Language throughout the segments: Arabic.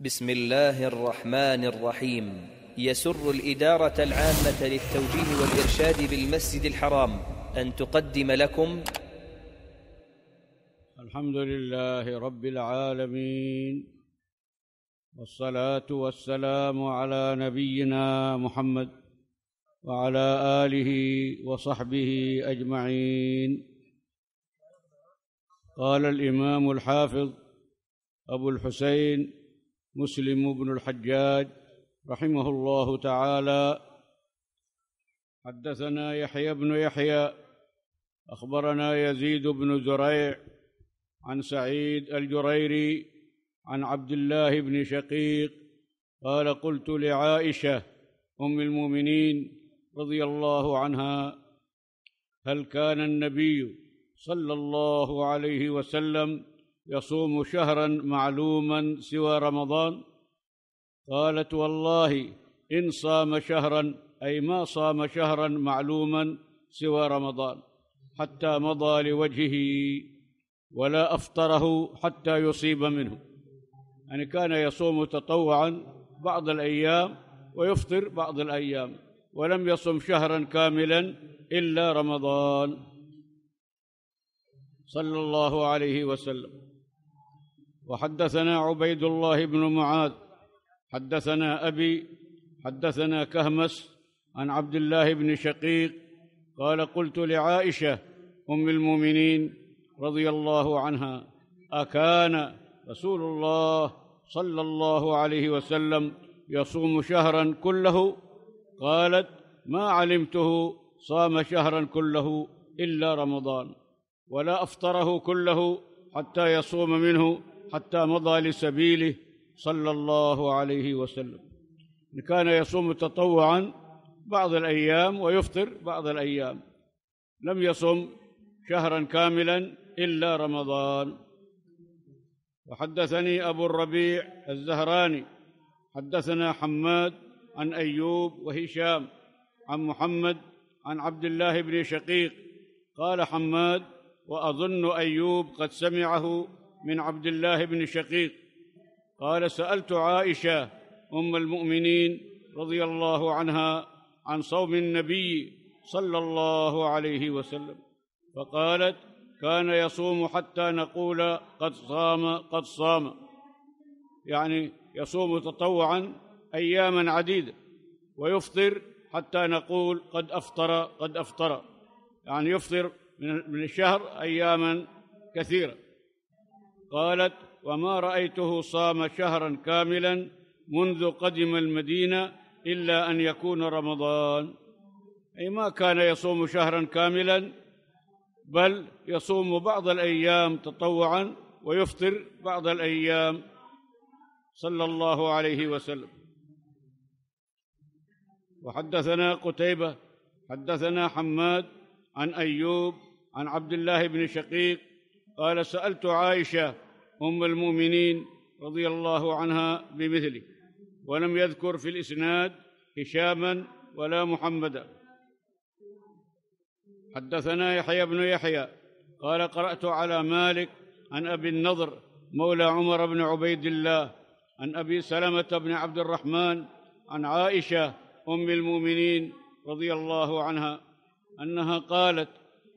بسم الله الرحمن الرحيم يسر الإدارة العامة للتوجيه والإرشاد بالمسجد الحرام أن تقدم لكم الحمد لله رب العالمين والصلاة والسلام على نبينا محمد وعلى آله وصحبه أجمعين قال الإمام الحافظ أبو الحسين مسلم بن الحجاج رحمه الله تعالى حدثنا يحيى بن يحيى اخبرنا يزيد بن زريع عن سعيد الجريري عن عبد الله بن شقيق قال قلت لعائشه ام المؤمنين رضي الله عنها هل كان النبي صلى الله عليه وسلم يصوم شهرا معلوما سوى رمضان قالت والله ان صام شهرا اي ما صام شهرا معلوما سوى رمضان حتى مضى لوجهه ولا افطره حتى يصيب منه يعني كان يصوم تطوعا بعض الايام ويفطر بعض الايام ولم يصم شهرا كاملا الا رمضان صلى الله عليه وسلم وحدثنا عبيد الله بن معاذ حدثنا أبي حدثنا كهمس عن عبد الله بن شقيق قال قلت لعائشة أم المؤمنين رضي الله عنها أكان رسول الله صلى الله عليه وسلم يصوم شهرا كله قالت ما علمته صام شهرا كله إلا رمضان ولا أفطره كله حتى يصوم منه حتى مضى لسبيله صلى الله عليه وسلم إن كان يصوم تطوعا بعض الأيام ويفطر بعض الأيام لم يصم شهرا كاملا إلا رمضان وحدثني أبو الربيع الزهراني حدثنا حماد عن أيوب وهشام عن محمد عن عبد الله بن شقيق قال حماد وأظن أيوب قد سمعه من عبد الله بن شقيق قال سالت عائشه ام المؤمنين رضي الله عنها عن صوم النبي صلى الله عليه وسلم فقالت كان يصوم حتى نقول قد صام قد صام يعني يصوم تطوعا اياما عديده ويفطر حتى نقول قد افطر قد افطر يعني يفطر من الشهر اياما كثيره قالت وما رايته صام شهرا كاملا منذ قدم المدينه الا ان يكون رمضان اي ما كان يصوم شهرا كاملا بل يصوم بعض الايام تطوعا ويفطر بعض الايام صلى الله عليه وسلم وحدثنا قتيبه حدثنا حماد عن ايوب عن عبد الله بن شقيق قال سألت عائشة أم المؤمنين رضي الله عنها بمثله ولم يذكر في الإسناد هشاما ولا محمدا حدثنا يحيى بن يحيى قال قرأت على مالك عن أبي النضر مولى عمر بن عبيد الله عن أبي سلمة بن عبد الرحمن عن عائشة أم المؤمنين رضي الله عنها أنها قالت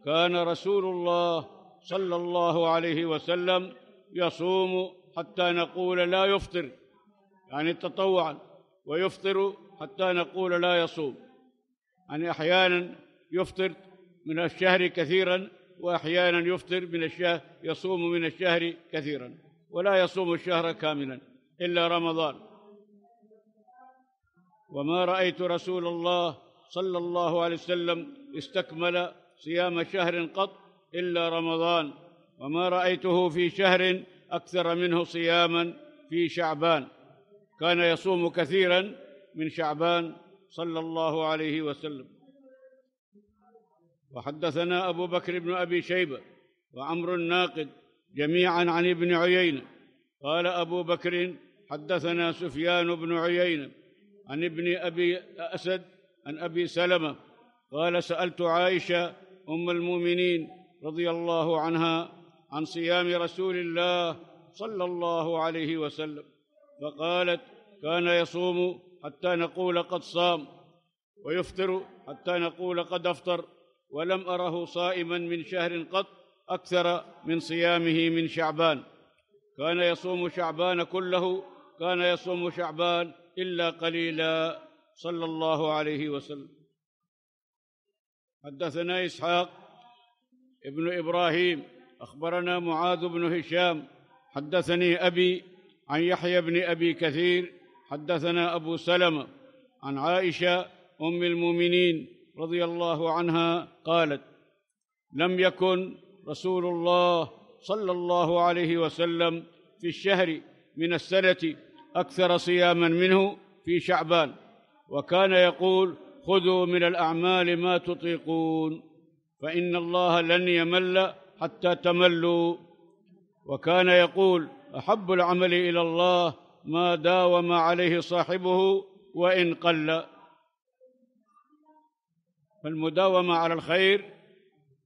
كان رسول الله صلى الله عليه وسلم يصوم حتى نقول لا يفطر يعني تطوعا ويفطر حتى نقول لا يصوم يعني احيانا يفطر من الشهر كثيرا واحيانا يفطر من الشهر يصوم من الشهر كثيرا ولا يصوم الشهر كاملا الا رمضان وما رايت رسول الله صلى الله عليه وسلم استكمل صيام شهر قط الا رمضان وما رايته في شهر اكثر منه صياما في شعبان كان يصوم كثيرا من شعبان صلى الله عليه وسلم وحدثنا ابو بكر بن ابي شيبه وعمر الناقد جميعا عن ابن عيينه قال ابو بكر حدثنا سفيان بن عيينه عن ابن ابي اسد عن ابي سلمه قال سالت عائشه ام المؤمنين رضي الله عنها عن صيام رسول الله صلى الله عليه وسلم فقالت كان يصوم حتى نقول قد صام ويفطر حتى نقول قد افطر ولم اره صائما من شهر قط اكثر من صيامه من شعبان كان يصوم شعبان كله كان يصوم شعبان الا قليلا صلى الله عليه وسلم حدثنا اسحاق ابن إبراهيم أخبرنا معاذ بن هشام حدثني أبي عن يحيى بن أبي كثير حدثنا أبو سلمة عن عائشة أم المؤمنين رضي الله عنها قالت لم يكن رسول الله صلى الله عليه وسلم في الشهر من السنة أكثر صياما منه في شعبان وكان يقول خذوا من الأعمال ما تطيقون فإن الله لن يمل حتى تملوا وكان يقول أحب العمل إلى الله ما داوم عليه صاحبه وإن قل فالمداومة على الخير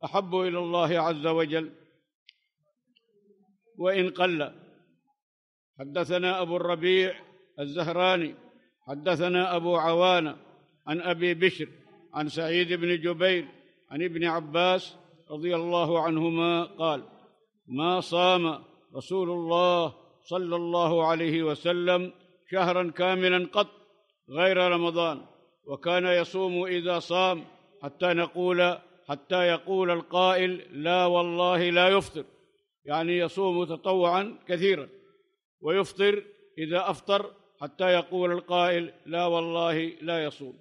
أحب إلى الله عز وجل وإن قل حدثنا أبو الربيع الزهراني حدثنا أبو عوانة عن أبي بشر عن سعيد بن جبير عن ابن عباس رضي الله عنهما قال ما صام رسول الله صلى الله عليه وسلم شهرا كاملا قط غير رمضان وكان يصوم اذا صام حتى نقول حتى يقول القائل لا والله لا يفطر يعني يصوم تطوعا كثيرا ويفطر اذا افطر حتى يقول القائل لا والله لا يصوم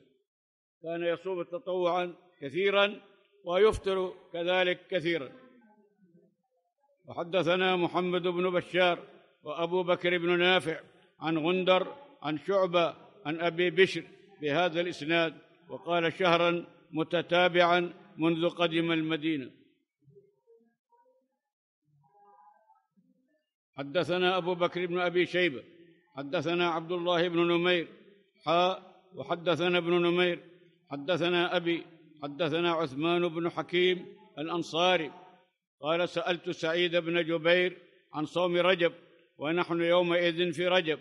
كان يصوم تطوعا كثيرا ويفطر كذلك كثيرا وحدثنا محمد بن بشار وابو بكر بن نافع عن غندر عن شعبه عن ابي بشر بهذا الاسناد وقال شهرا متتابعا منذ قدم المدينه حدثنا ابو بكر بن ابي شيبه حدثنا عبد الله بن نمير حاء وحدثنا ابن نمير حدثنا ابي حدثنا عثمان بن حكيم الانصاري قال سالت سعيد بن جبير عن صوم رجب ونحن يومئذ في رجب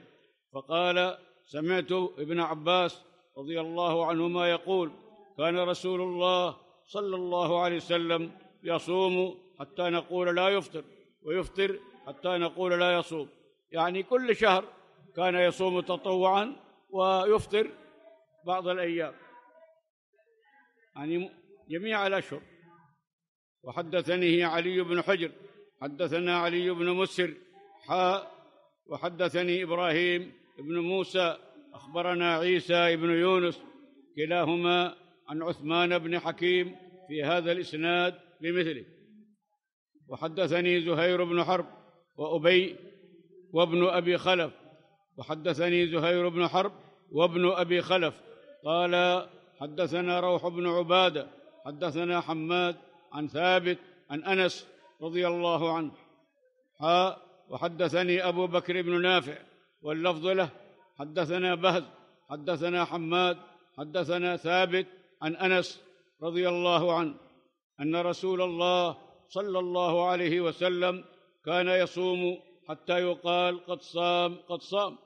فقال سمعت ابن عباس رضي الله عنهما يقول كان رسول الله صلى الله عليه وسلم يصوم حتى نقول لا يفطر ويفطر حتى نقول لا يصوم يعني كل شهر كان يصوم تطوعا ويفطر بعض الايام عن يعني جميع الأشهر وحدثني علي بن حجر حدثنا علي بن مسر حاء وحدثني إبراهيم بن موسى أخبرنا عيسى بن يونس كلاهما عن عثمان بن حكيم في هذا الإسناد بمثله وحدثني زهير بن حرب وأبي وابن أبي خلف وحدثني زهير بن حرب وابن أبي خلف قال حدثنا روح بن عباده حدثنا حماد عن ثابت عن انس رضي الله عنه حاء وحدثني ابو بكر بن نافع واللفظ له حدثنا بهز حدثنا حماد حدثنا ثابت عن انس رضي الله عنه ان رسول الله صلى الله عليه وسلم كان يصوم حتى يقال قد صام قد صام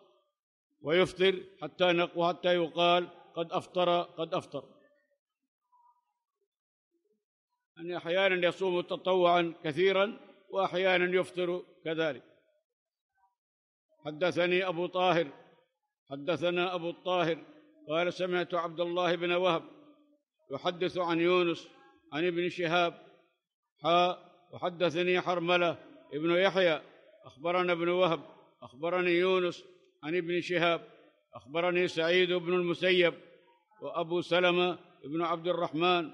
ويفطر حتى وحتى يقال قد أفطر قد أفطر يعني أحيانا يصوم تطوعا كثيرا وأحيانا يفطر كذلك حدثني أبو طاهر حدثنا أبو الطاهر قال سمعت عبد الله بن وهب يحدث عن يونس عن ابن شهاب حا وحدثني حرملة ابن يحيى أخبرنا ابن وهب أخبرني يونس عن ابن شهاب أخبرني سعيد بن المسيب وأبو سلمة بن عبد الرحمن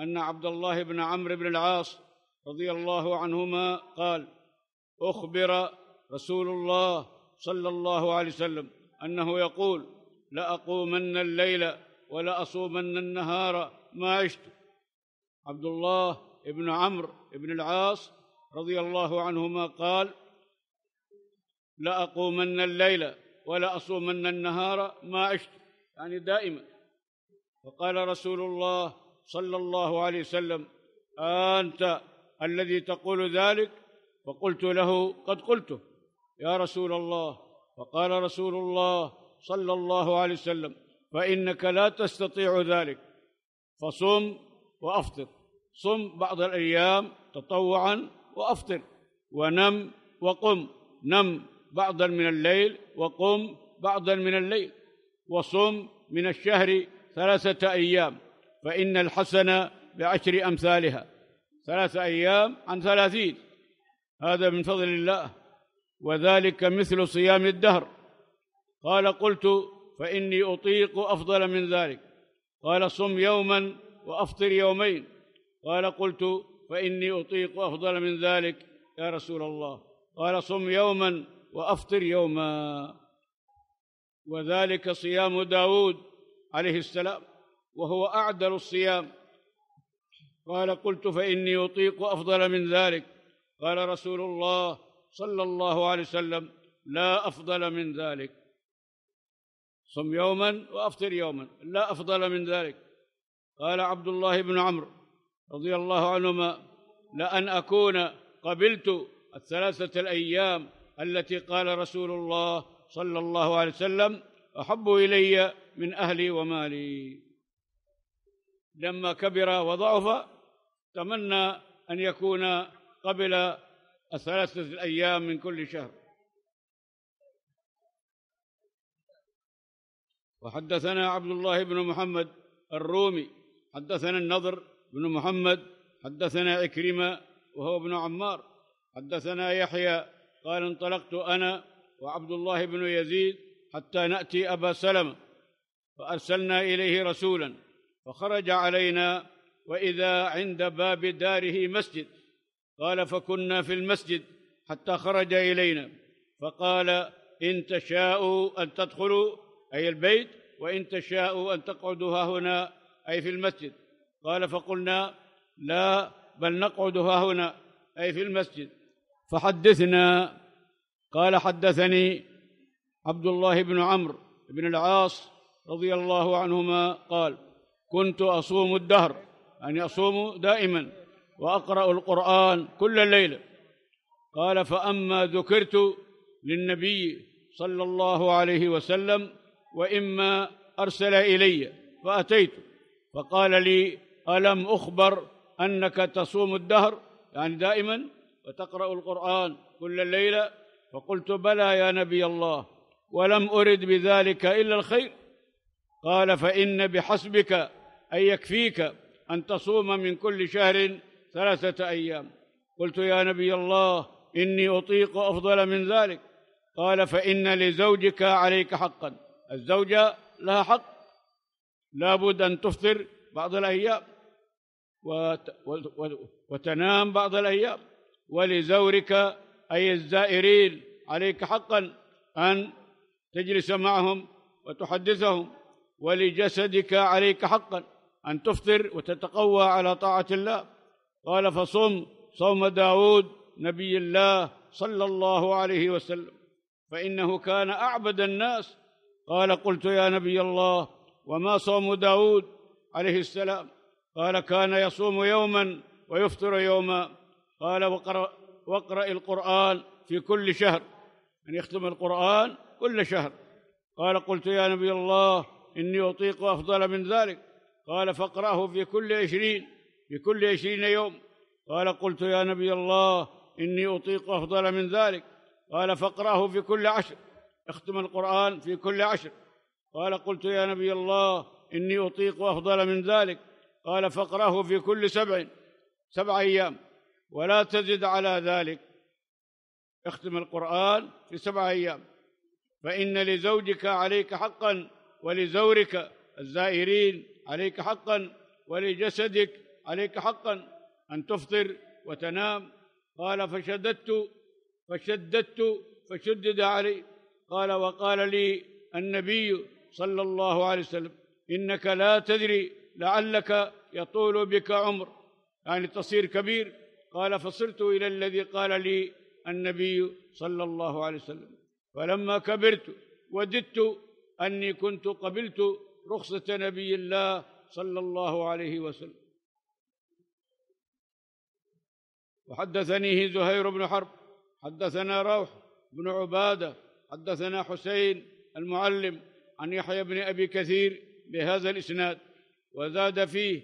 أن عبد الله بن عمرو بن العاص رضي الله عنهما قال أخبر رسول الله صلى الله عليه وسلم أنه يقول لأقومن الليل ولأصومن النهار ما عشت عبد الله بن عمرو بن العاص رضي الله عنهما قال لأقومن الليل ولا أصومن النهار ما عشت يعني دائما فقال رسول الله صلى الله عليه وسلم أنت الذي تقول ذلك فقلت له قد قلته يا رسول الله فقال رسول الله صلى الله عليه وسلم فإنك لا تستطيع ذلك فصم وأفطر صم بعض الأيام تطوعا وأفطر ونم وقم نم بعضا من الليل وقم بعضا من الليل وصم من الشهر ثلاثة أيام فإن الحسنة بعشر أمثالها ثلاثة أيام عن ثلاثين هذا من فضل الله وذلك مثل صيام الدهر قال قلت فإني أطيق أفضل من ذلك قال صم يوما وأفطر يومين قال قلت فإني أطيق أفضل من ذلك يا رسول الله قال صم يوما وأفطر يوما وذلك صيام داود عليه السلام وهو أعدل الصيام قال قلت فإني أطيق أفضل من ذلك قال رسول الله صلى الله عليه وسلم لا أفضل من ذلك صم يوما وأفطر يوما لا أفضل من ذلك قال عبد الله بن عمرو رضي الله عنهما لأن أكون قبلت الثلاثة الأيام التي قال رسول الله صلى الله عليه وسلم احب الي من اهلي ومالي لما كبر وضعف تمنى ان يكون قبل الثلاثه الايام من كل شهر وحدثنا عبد الله بن محمد الرومي حدثنا النضر بن محمد حدثنا عكرمه وهو ابن عمار حدثنا يحيى قال انطلقت أنا وعبد الله بن يزيد حتى نأتي أبا سلمة فأرسلنا إليه رسولا فخرج علينا وإذا عند باب داره مسجد قال فكنا في المسجد حتى خرج إلينا فقال إن تشاءوا أن تدخلوا أي البيت وإن تشاءوا أن تقعدوا ها هنا أي في المسجد قال فقلنا لا بل نقعد ها هنا أي في المسجد فحدثنا قال حدثني عبد الله بن عمرو بن العاص رضي الله عنهما قال كنت اصوم الدهر يعني اصوم دائما واقرا القران كل الليله قال فاما ذكرت للنبي صلى الله عليه وسلم واما ارسل الي فاتيت فقال لي الم اخبر انك تصوم الدهر يعني دائما وتقرأ القرآن كل الليلة فقلت بلى يا نبي الله ولم أرد بذلك إلا الخير قال فإن بحسبك أن يكفيك أن تصوم من كل شهر ثلاثة أيام قلت يا نبي الله إني أطيق أفضل من ذلك قال فإن لزوجك عليك حقا الزوجة لها حق لابد أن تفطر بعض الأيام وتنام بعض الأيام ولزورك أي الزائرين عليك حقا أن تجلس معهم وتحدثهم ولجسدك عليك حقا أن تفطر وتتقوى على طاعة الله قال فصم صوم داود نبي الله صلى الله عليه وسلم فإنه كان أعبد الناس قال قلت يا نبي الله وما صوم داود عليه السلام قال كان يصوم يوما ويفطر يوما قال وقرأ, واقرأ القرآن في كل شهر أن يختم القرآن كل شهر قال قلت يا نبي الله إني أطيق أفضل من ذلك قال فاقرأه في كل عشرين في كل عشرين يوم قال قلت يا نبي الله إني أطيق أفضل من ذلك قال فاقرأه في كل عشر اختم القرآن في كل عشر قال قلت يا نبي الله إني أطيق أفضل من ذلك قال فاقرأه في كل سبع سبع أيام ولا تزد على ذلك اختم القرآن في سبعة أيام فإن لزوجك عليك حقا ولزورك الزائرين عليك حقا ولجسدك عليك حقا أن تفطر وتنام قال فشددت فشددت فشدد علي قال وقال لي النبي صلى الله عليه وسلم إنك لا تدري لعلك يطول بك عمر يعني تصير كبير قال فصرت إلى الذي قال لي النبي صلى الله عليه وسلم فلما كبرت وددت أني كنت قبلت رخصة نبي الله صلى الله عليه وسلم وحدثنيه زهير بن حرب حدثنا روح بن عبادة حدثنا حسين المعلم عن يحيى بن أبي كثير بهذا الإسناد وزاد فيه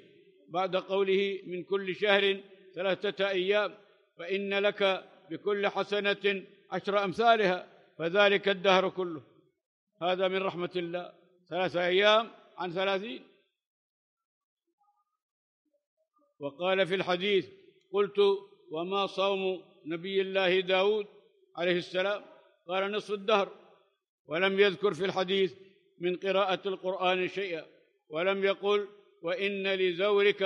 بعد قوله من كل شهر ثلاثة أيام فإن لك بكل حسنة عشر أمثالها فذلك الدهر كله هذا من رحمة الله ثلاثة أيام عن ثلاثين وقال في الحديث قلت وما صوم نبي الله داود عليه السلام قال نصف الدهر ولم يذكر في الحديث من قراءة القرآن شيئا ولم يقل وإن لزورك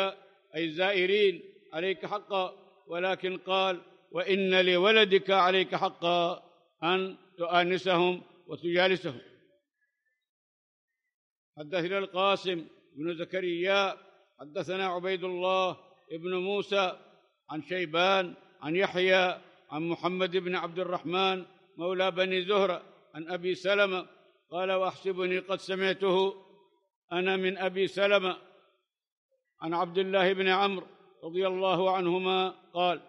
أي الزائرين عليك حقا ولكن قال وإن لولدك عليك حقا أن تؤانسهم وتجالسهم حدثنا القاسم بن زكريا حدثنا عبيد الله بن موسى عن شيبان عن يحيى عن محمد بن عبد الرحمن مولى بني زهرة عن أبي سلمة قال وأحسبني قد سمعته أنا من أبي سلمة عن عبد الله بن عمرو رضي الله عنهما قال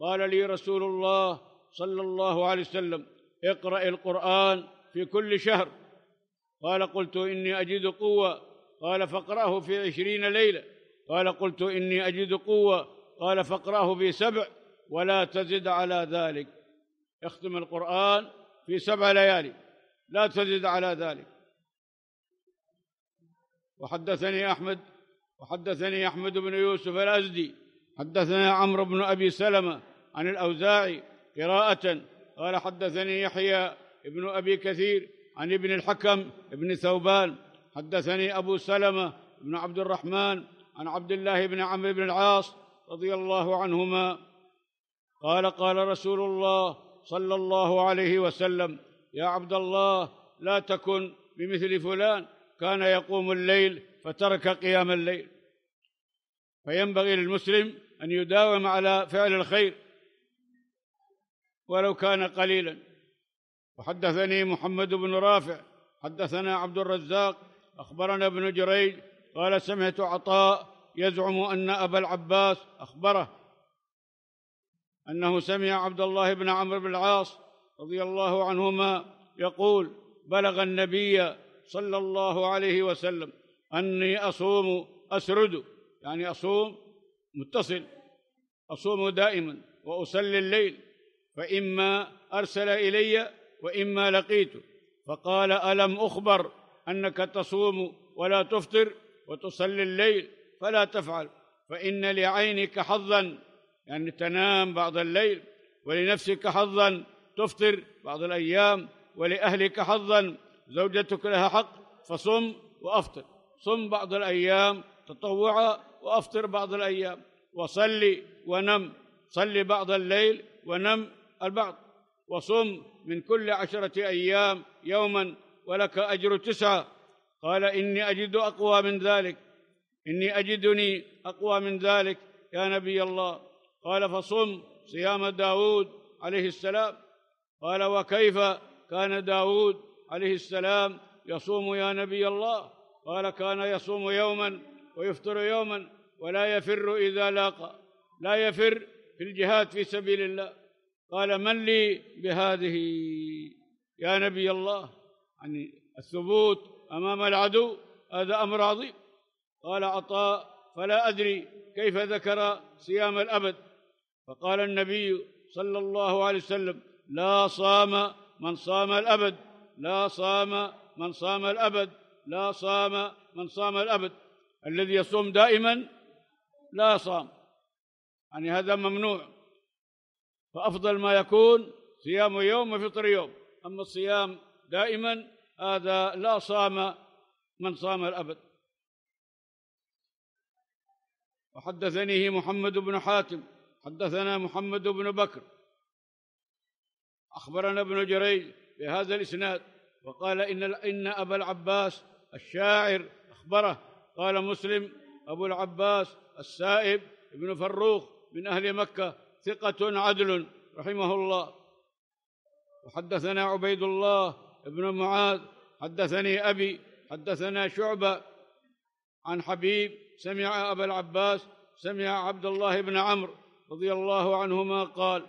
قال لي رسول الله صلى الله عليه وسلم اقرأ القرآن في كل شهر قال قلت إني أجد قوة قال فاقرأه في عشرين ليلة قال قلت إني أجد قوة قال فاقرأه في سبع ولا تزد على ذلك اختم القرآن في سبع ليالي لا تزد على ذلك وحدثني أحمد وحدثني أحمد بن يوسف الأزدي حدثنا عمرو بن أبي سلمة عن الأوزاعي قراءة قال حدثني يحيى ابن أبي كثير عن ابن الحكم ابن ثوبان حدثني أبو سلمة بن عبد الرحمن عن عبد الله بن عمرو بن العاص رضي الله عنهما قال قال رسول الله صلى الله عليه وسلم يا عبد الله لا تكن بمثل فلان كان يقوم الليل فترك قيام الليل فينبغي للمسلم أن يداوم على فعل الخير ولو كان قليلا وحدثني محمد بن رافع حدثنا عبد الرزاق أخبرنا ابن جريج قال سمعت عطاء يزعم أن أبا العباس أخبره أنه سمع عبد الله بن عمرو بن العاص رضي الله عنهما يقول بلغ النبي صلى الله عليه وسلم أني أصوم أسرد يعني أصوم متصل أصوم دائما وأصلي الليل فإما أرسل إلي وإما لقيته فقال ألم أخبر أنك تصوم ولا تفطر وتصلي الليل فلا تفعل فإن لعينك حظا يعني تنام بعض الليل ولنفسك حظا تفطر بعض الأيام ولأهلك حظا زوجتك لها حق فصم وأفطر صم بعض الأيام تطوعا وأفطر بعض الأيام وصلي ونم صلي بعض الليل ونم البعض وصم من كل عشرة أيام يوما ولك أجر تسعة قال إني أجد أقوى من ذلك إني أجدني أقوى من ذلك يا نبي الله قال فصم صيام داود عليه السلام قال وكيف كان داود عليه السلام يصوم يا نبي الله قال كان يصوم يوما ويفطر يوما ولا يفر إذا لاقى لا يفر في الجهاد في سبيل الله قال من لي بهذه يا نبي الله يعني الثبوت أمام العدو هذا أمر عظيم قال عطاء فلا أدري كيف ذكر صيام الأبد فقال النبي صلى الله عليه وسلم لا صام من صام الأبد لا صام من صام الأبد لا صام من صام الأبد الذي يصوم دائما لا صام يعني هذا ممنوع فأفضل ما يكون صيام يوم وفطر يوم أما الصيام دائما هذا لا صام من صام الأبد وحدثنيه محمد بن حاتم حدثنا محمد بن بكر أخبرنا ابن جريج بهذا الإسناد وقال إن إن أبا العباس الشاعر أخبره قال مسلم أبو العباس السائب ابن فروخ من أهل مكة ثقة عدل رحمه الله وحدثنا عبيد الله ابن معاذ حدثني أبي حدثنا شعبة عن حبيب سمع أبا العباس سمع عبد الله بن عمرو رضي الله عنهما قال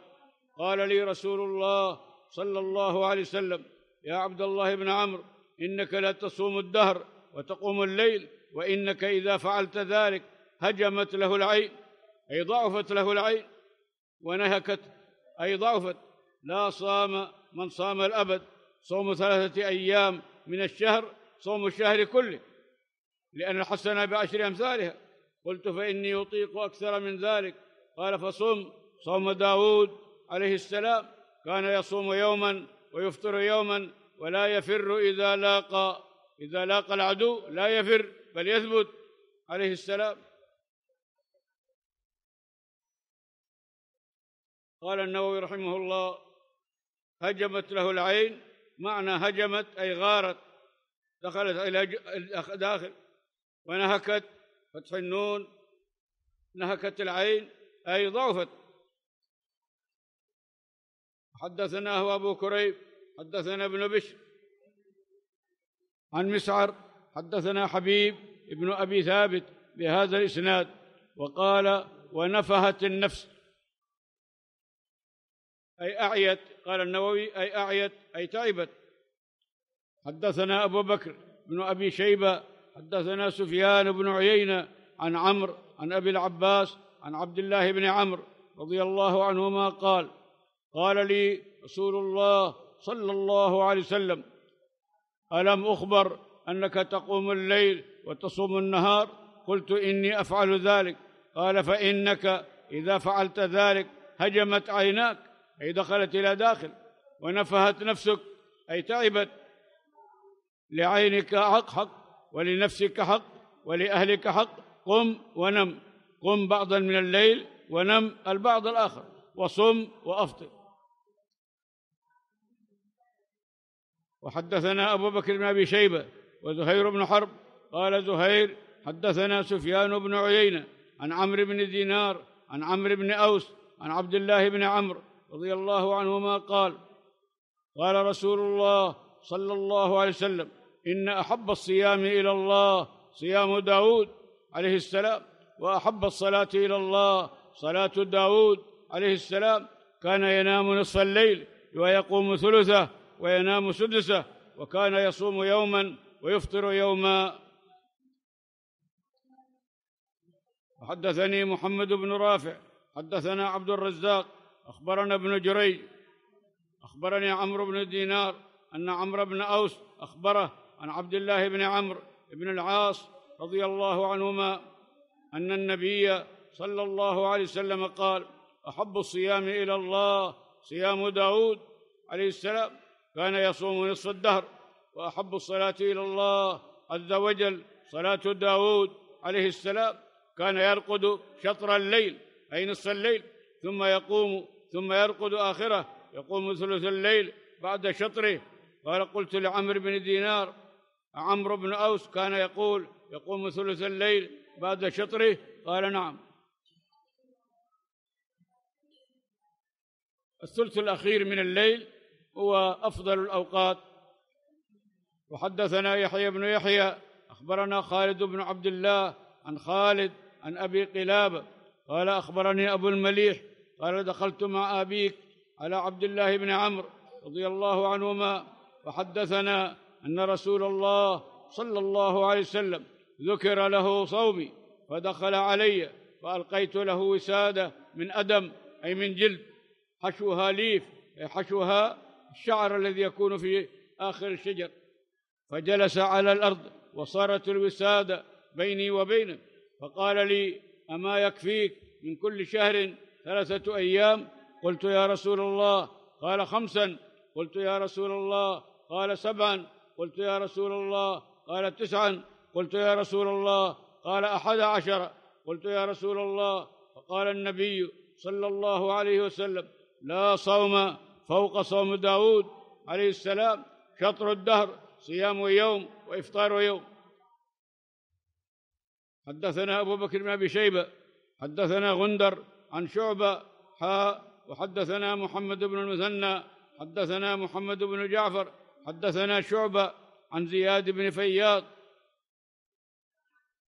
قال لي رسول الله صلى الله عليه وسلم يا عبد الله بن عمرو إنك لا تصوم الدهر وتقوم الليل وإنك إذا فعلت ذلك هجمت له العين أي ضعفت له العين ونهكت أي ضعفت لا صام من صام الأبد صوم ثلاثة أيام من الشهر صوم الشهر كله لأن الحسنة بعشر أمثالها قلت فإني أطيق أكثر من ذلك قال فصم صوم داود عليه السلام كان يصوم يوما ويفطر يوما ولا يفر إذا لاقى إذا لاقى العدو لا يفر فليثبت عليه السلام قال النووي رحمه الله هجمت له العين معنى هجمت أي غارت دخلت إلى داخل ونهكت فتح النون نهكت العين أي ضعفت حدثناه أبو كريب حدثنا ابن بشر عن مسعر حدثنا حبيب ابن أبي ثابت بهذا الإسناد وقال ونفهت النفس أي أعيت قال النووي أي أعيت أي تعبت حدثنا أبو بكر بن أبي شيبة حدثنا سفيان بن عيينة عن عمرو عن أبي العباس عن عبد الله بن عمرو رضي الله عنهما قال قال لي رسول الله صلى الله عليه وسلم ألم أخبر انك تقوم الليل وتصوم النهار قلت اني افعل ذلك قال فانك اذا فعلت ذلك هجمت عيناك اي دخلت الى داخل ونفهت نفسك اي تعبت لعينك حق حق ولنفسك حق ولاهلك حق قم ونم قم بعضا من الليل ونم البعض الاخر وصم وافطر وحدثنا ابو بكر بن ابي شيبه وزهير بن حرب قال زهير حدثنا سفيان بن عيينة عن عمرو بن دينار عن عمرو بن أوس عن عبد الله بن عمرو رضي الله عنهما قال قال رسول الله صلى الله عليه وسلم إن أحب الصيام إلى الله صيام داود عليه السلام وأحب الصلاة إلى الله صلاة داود عليه السلام كان ينام نصف الليل ويقوم ثلثه وينام سدسه وكان يصوم يوما ويفطر يوما حدثني محمد بن رافع حدثنا عبد الرزاق أخبرنا ابن جريج أخبرني عمرو بن دينار أن عمرو بن أوس أخبره عن عبد الله بن عمرو بن العاص رضي الله عنهما أن النبي صلى الله عليه وسلم قال أحب الصيام إلى الله صيام داود عليه السلام كان يصوم نصف الدهر وأحب الصلاة إلى الله عز وجل صلاة داود عليه السلام كان يرقد شطر الليل أي نص الليل ثم يقوم ثم يرقد آخره يقوم ثلث الليل بعد شطره قال قلت لعمرو بن دينار عمرو بن أوس كان يقول يقوم ثلث الليل بعد شطره قال نعم الثلث الأخير من الليل هو أفضل الأوقات وحدثنا يحيى بن يحيى أخبرنا خالد بن عبد الله عن خالد عن أبي قلاب قال أخبرني أبو المليح قال دخلت مع أبيك على عبد الله بن عمرو رضي الله عنهما وحدثنا أن رسول الله صلى الله عليه وسلم ذكر له صومي فدخل علي فألقيت له وسادة من أدم أي من جلد حشوها ليف أي حشوها الشعر الذي يكون في آخر الشجر فجلس على الارض وصارت الوساده بيني وبينه فقال لي اما يكفيك من كل شهر ثلاثه ايام قلت يا رسول الله قال خمسا قلت يا رسول الله قال سبعا قلت يا رسول الله قال تسعا قلت يا رسول الله قال احد عشر قلت يا رسول الله فقال النبي صلى الله عليه وسلم لا صوم فوق صوم داود عليه السلام شطر الدهر صيام يوم وإفطار يوم حدثنا أبو بكر بن أبي شيبة حدثنا غندر عن شعبة حاء وحدثنا محمد بن المثنى حدثنا محمد بن جعفر حدثنا شعبة عن زياد بن فياض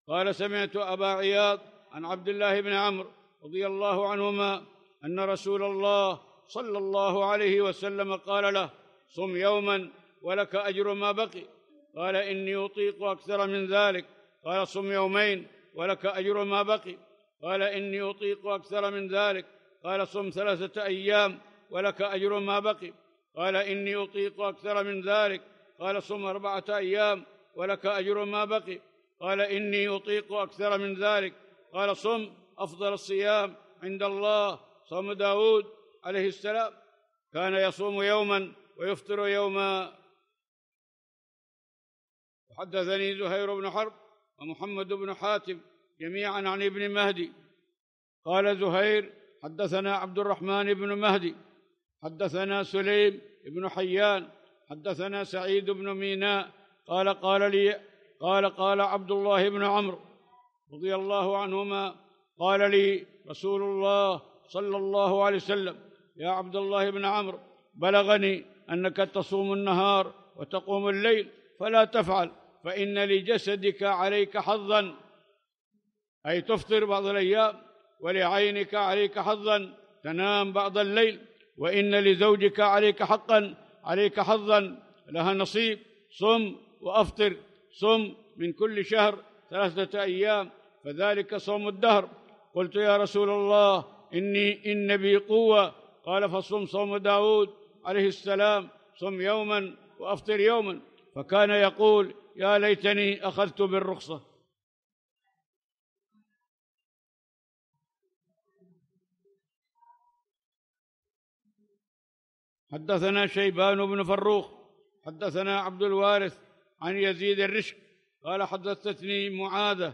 قال سمعت أبا عياض عن عبد الله بن عمرو رضي الله عنهما أن رسول الله صلى الله عليه وسلم قال له صم يوما ولك أجر ما بقي قال إني أطيق أكثر من ذلك قال صم يومين ولك أجر ما بقي قال إني أطيق أكثر من ذلك قال صم ثلاثة أيام ولك أجر ما بقي قال إني أطيق أكثر من ذلك قال صم أربعة أيام ولك أجر ما بقي قال إني أطيق أكثر من ذلك قال صم أفضل الصيام عند الله صوم داود عليه السلام كان يصوم يوما ويفطر يوما حدثني زهير بن حرب ومحمد بن حاتم جميعا عن ابن مهدي قال زهير حدثنا عبد الرحمن بن مهدي حدثنا سليم بن حيان حدثنا سعيد بن ميناء قال قال لي قال قال عبد الله بن عمرو رضي الله عنهما قال لي رسول الله صلى الله عليه وسلم يا عبد الله بن عمرو بلغني انك تصوم النهار وتقوم الليل فلا تفعل فإن لجسدك عليك حظا أي تفطر بعض الأيام ولعينك عليك حظا تنام بعض الليل وإن لزوجك عليك حقا عليك حظا لها نصيب صم وأفطر صم من كل شهر ثلاثة أيام فذلك صوم الدهر قلت يا رسول الله إني إن بي قوة قال فصم صوم داود عليه السلام صم يوما وأفطر يوما فكان يقول يا ليتني أخذت بالرخصة حدثنا شيبان بن فروخ حدثنا عبد الوارث عن يزيد الرشك قال حدثتني معاذة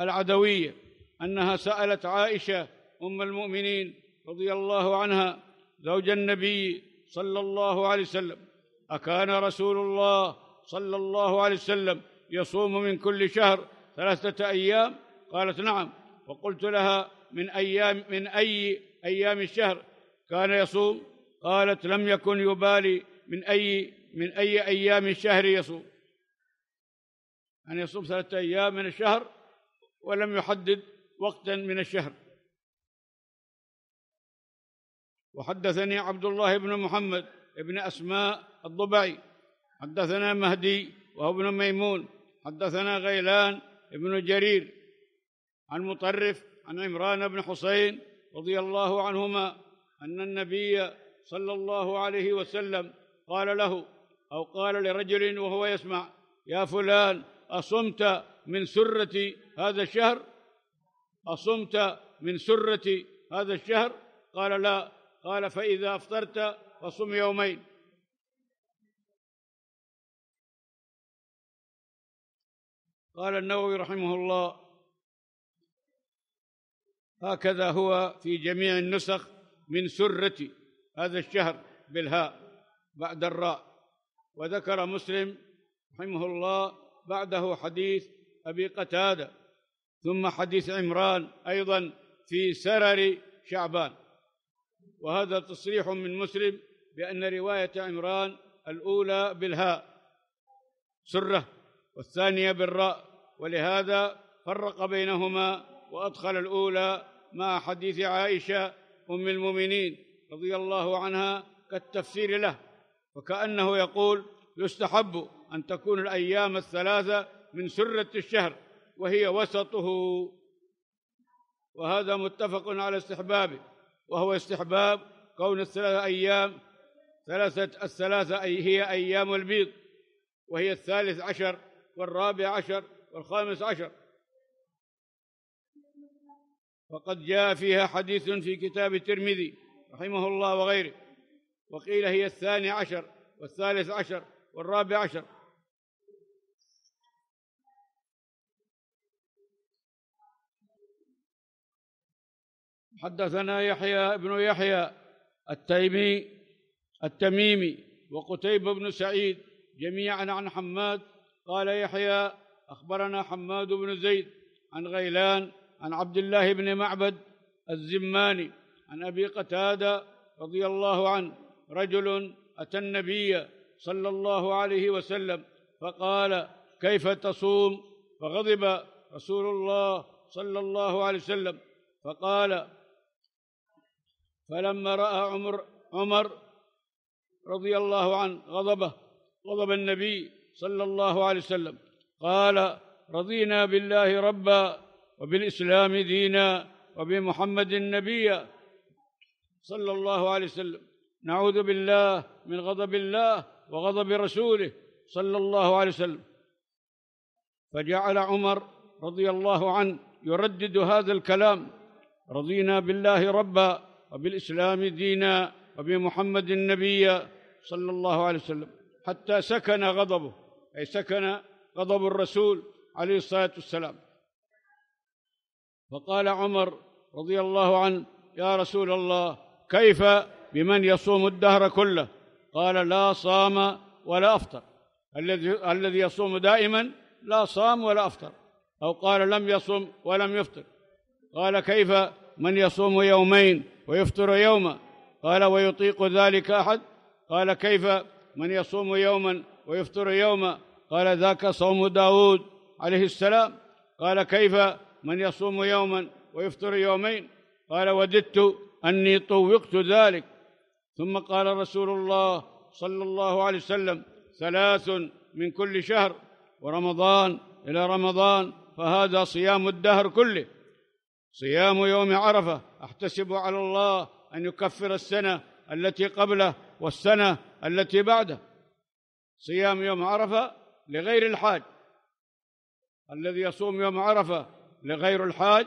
العدوية أنها سألت عائشة أم المؤمنين رضي الله عنها زوج النبي صلى الله عليه وسلم أكان رسول الله صلى الله عليه وسلم يصوم من كل شهر ثلاثة أيام قالت نعم وقلت لها من أيام من أي أيام الشهر كان يصوم قالت لم يكن يبالي من أي من أي أيام الشهر يصوم أن يعني يصوم ثلاثة أيام من الشهر ولم يحدد وقتا من الشهر وحدثني عبد الله بن محمد بن أسماء الضبعي حدثنا مهدي وهو ابن ميمون حدثنا غيلان ابن جرير عن مطرف عن عمران بن حسين رضي الله عنهما أن النبي صلى الله عليه وسلم قال له أو قال لرجل وهو يسمع يا فلان أصمت من سرة هذا الشهر أصمت من سرة هذا الشهر قال لا قال فإذا أفطرت فصم يومين قال النووي رحمه الله هكذا هو في جميع النسخ من سرة هذا الشهر بالهاء بعد الراء وذكر مسلم رحمه الله بعده حديث أبي قتادة ثم حديث عمران أيضا في سرر شعبان وهذا تصريح من مسلم بأن رواية عمران الأولى بالهاء سرة والثانية بالراء ولهذا فرق بينهما وأدخل الأولى مع حديث عائشة أم المؤمنين رضي الله عنها كالتفسير له وكأنه يقول يستحب أن تكون الأيام الثلاثة من سرة الشهر وهي وسطه وهذا متفق على استحبابه وهو استحباب كون الثلاثة أيام ثلاثة الثلاثة أي هي أيام البيض وهي الثالث عشر والرابع عشر والخامس عشر وقد جاء فيها حديث في كتاب الترمذي رحمه الله وغيره وقيل هي الثاني عشر والثالث عشر والرابع عشر حدثنا يحيى بن يحيى التيمي التميمي وقتيبة بن سعيد جميعا عن حماد قال يحيى أخبرنا حماد بن زيد عن غيلان عن عبد الله بن معبد الزماني عن أبي قتادة رضي الله عنه رجل أتى النبي صلى الله عليه وسلم فقال كيف تصوم فغضب رسول الله صلى الله عليه وسلم فقال فلما راى عمر عمر رضي الله عنه غضبه غضب النبي صلى الله عليه وسلم قال رضينا بالله ربا وبالاسلام دينا وبمحمد نبيا صلى الله عليه وسلم نعوذ بالله من غضب الله وغضب رسوله صلى الله عليه وسلم فجعل عمر رضي الله عنه يردد هذا الكلام رضينا بالله ربا وبالاسلام دينا وبمحمد نبيا صلى الله عليه وسلم حتى سكن غضبه أي سكن غضب الرسول عليه الصلاة والسلام فقال عمر رضي الله عنه يا رسول الله كيف بمن يصوم الدهر كله قال لا صام ولا أفطر الذي الذي يصوم دائما لا صام ولا أفطر أو قال لم يصم ولم يفطر قال كيف من يصوم يومين ويفطر يوما قال ويطيق ذلك أحد قال كيف من يصوم يوما ويفطر يوما قال ذاك صوم داود عليه السلام قال كيف من يصوم يوما ويفطر يومين قال وددت أني طوقت ذلك ثم قال رسول الله صلى الله عليه وسلم ثلاث من كل شهر ورمضان إلى رمضان فهذا صيام الدهر كله صيام يوم عرفة أحتسب على الله أن يكفر السنة التي قبله والسنة التي بعده صيام يوم عرفة لغير الحاج الذي يصوم يوم عرفة لغير الحاج